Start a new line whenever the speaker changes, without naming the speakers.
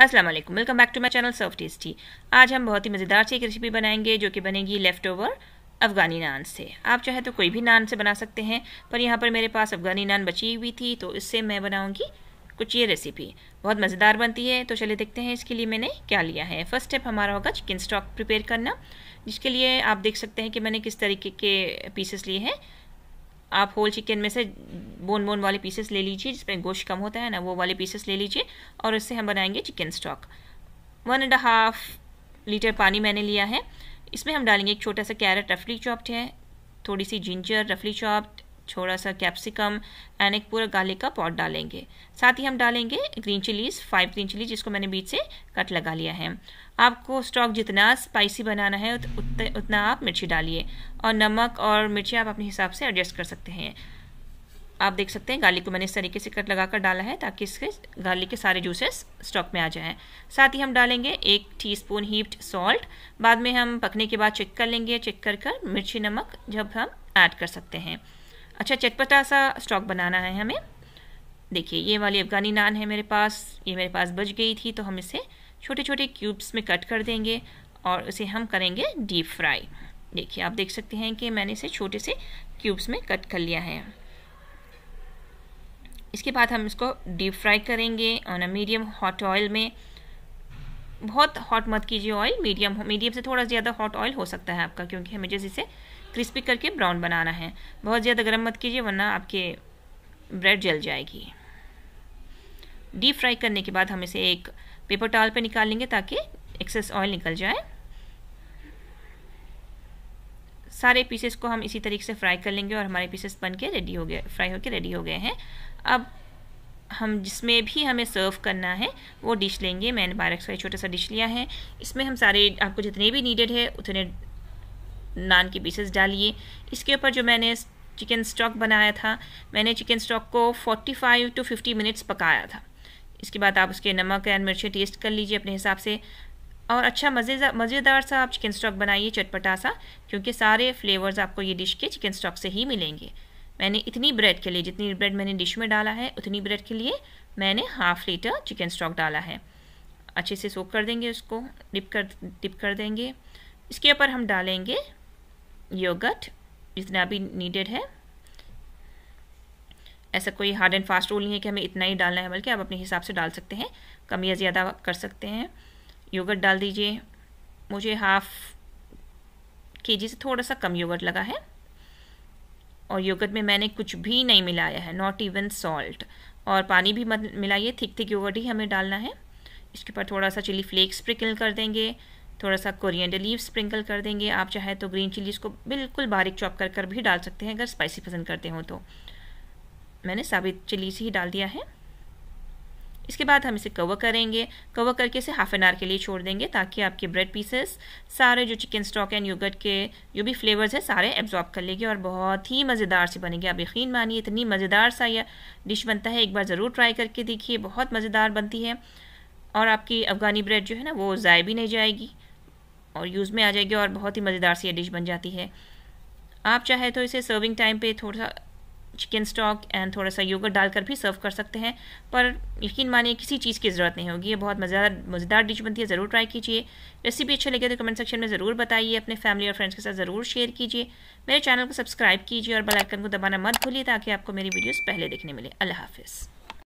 अस्सलाम वालेकुम welcome back to my channel surf tasty आज हम बहुत ही मज़ेदार सी एक रेसिपी बनाएंगे जो कि बनेगी लेफ़्ट ओवर अफ़गानी नान से आप चाहे तो कोई भी नान से बना सकते हैं पर यहाँ पर मेरे पास अफ़गानी नान बची हुई थी तो इससे मैं बनाऊँगी कुछ ये रेसिपी बहुत मज़ेदार बनती है तो चलिए देखते हैं इसके लिए मैंने क्या लिया है फर्स्ट स्टेप हमारा होगा चिकन स्टॉक प्रिपेयर करना जिसके लिए आप देख सकते हैं कि मैंने किस तरीके के पीसेस लिए हैं आप होल चिकन में से बोन बोन वाले पीसेस ले लीजिए जिसमें गोश्त कम होता है ना वो वाले पीसेस ले लीजिए और उससे हम बनाएंगे chicken stock one and half litre पानी मैंने लिया है इसमें हम डालेंगे एक छोटा सा कैरेट रफली चॉप्ड है थोड़ी सी जिंजर रफली चॉप्ड थोड़ा सा कैप्सिकम एंड एक पूरा गार्लिक का पॉट डालेंगे साथ ही हम डालेंगे green chillies five green chillies जिसको मैंने बीच से कट लगा लिया है आपको स्टॉक जितना स्पाइसी बनाना है उतना आप मिर्ची डालिए और नमक और मिर्ची आप अपने हिसाब से एडजस्ट कर सकते हैं आप देख सकते हैं गार्लिक को मैंने इस तरीके से कट लगा कर डाला है ताकि इसके गार्लिक के सारे जूसेस स्टॉक में आ जाएं साथ ही हम डालेंगे एक टीस्पून हीप्ड सॉल्ट बाद में हम पकने के बाद चेक कर लेंगे चेक कर कर मिर्ची नमक जब हम ऐड कर सकते हैं अच्छा चटपटा सा स्टॉक बनाना है हमें देखिए ये वाली अफ़गानी नान है मेरे पास ये मेरे पास बच गई थी तो हम इसे छोटे छोटे क्यूब्स में कट कर देंगे और इसे हम करेंगे डीप फ्राई देखिए आप देख सकते हैं कि मैंने इसे छोटे से क्यूब्स में कट कर लिया है इसके बाद हम इसको डीप फ्राई करेंगे on a medium hot oil में बहुत हॉट मत कीजिए ऑयल मीडियम मीडियम से थोड़ा ज़्यादा हॉट ऑयल हो सकता है आपका क्योंकि हमें जैसे इसे क्रिस्पी करके ब्राउन बनाना है बहुत ज़्यादा गर्म मत कीजिए वरना आपके ब्रेड जल जाएगी डीप फ्राई करने के बाद हम इसे एक पेपर टॉल पे निकाल लेंगे ताकि एक्सेस ऑयल निकल जाए सारे पीसेस को हम इसी तरीके से फ्राई कर लेंगे और हमारे पीसेस बन के रेडी हो गए फ्राई होकर रेडी हो गए हैं अब हम जिसमें भी हमें सर्व करना है वो डिश लेंगे मैंने बारह सौ छोटा सा डिश लिया है इसमें हम सारे आपको जितने भी नीडेड है उतने नान के पीसेस डालिए इसके ऊपर जो मैंने चिकन स्टॉक बनाया था मैंने चिकन स्टॉक को 45 टू 50 मिनट्स पकाया था इसके बाद आप उसके नमक एंड मिर्चें टेस्ट कर लीजिए अपने हिसाब से और अच्छा मज़ेदार मज़ेदार सा आप चिकन स्टॉक बनाइए चटपटा सा क्योंकि सारे फ्लेवर्स आपको ये डिश के चिकन स्टॉक से ही मिलेंगे मैंने इतनी ब्रेड के लिए जितनी ब्रेड मैंने डिश में डाला है उतनी ब्रेड के लिए मैंने हाफ लीटर चिकन स्टॉक डाला है अच्छे से सोख कर देंगे उसको डिप कर डिप कर देंगे इसके ऊपर हम डालेंगे योगट जितना भी नीडेड है ऐसा कोई हार्ड एंड फास्ट रूल नहीं है कि हमें इतना ही डालना है बल्कि आप अपने हिसाब से डाल सकते हैं कम या ज़्यादा कर सकते हैं योगट डाल दीजिए मुझे हाफ के जी से थोड़ा सा कम योगट लगा है और योगट में मैंने कुछ भी नहीं मिलाया है नॉट इवन सॉल्ट और पानी भी मत मिलाइए थिक थिक योगट ही हमें डालना है इसके ऊपर थोड़ा सा चिली फ्लेक्स प्रिकल कर देंगे थोड़ा सा कोरिएंडर लीव स्प्रिंकल कर देंगे आप चाहे तो ग्रीन चिलीज़ को बिल्कुल बारीक चॉप कर कर भी डाल सकते हैं अगर स्पाइसी पसंद करते हो तो मैंने साबित चिलीज ही डाल दिया है इसके बाद हम इसे कवर करेंगे कवर करके इसे हाफ एन आवर के लिए छोड़ देंगे ताकि आपके ब्रेड पीसेस सारे जो चिकन स्टॉक एंड योगर्ट के जो भी फ्लेवर्स हैं सारे एब्जॉर्ब कर लेंगे और बहुत ही मज़ेदार से बनेंगे आप यकीन मानिए इतनी मज़ेदार सा यह डिश बनता है एक बार ज़रूर ट्राई करके देखिए बहुत मज़ेदार बनती है और आपकी अफ़गानी ब्रेड जो है ना वो ज़ाय भी नहीं जाएगी और यूज़ में आ जाएगी और बहुत ही मज़ेदार सी डिश बन जाती है आप चाहे तो इसे सर्विंग टाइम पे थोड़ा सा चिकन स्टॉक एंड थोड़ा सा योगर्ट डालकर भी सर्व कर सकते हैं पर यकीन मानिए किसी चीज़ की ज़रूरत नहीं होगी ये बहुत मज़ेदार मज़ेदार डिश बनती है ज़रूर ट्राई कीजिए रेसिपी अच्छी लगे तो कमेंट सेक्शन में ज़रूर बताइए अपने फैमिली और फ्रेंड्स के साथ ज़रूर शेयर कीजिए मेरे चैनल को सब्सक्राइब कीजिए और बेल आइकन को दबाना मत भूलिए ताकि आपको मेरी वीडियोज़ पहले देखने मिले अल्लाह हाफिज़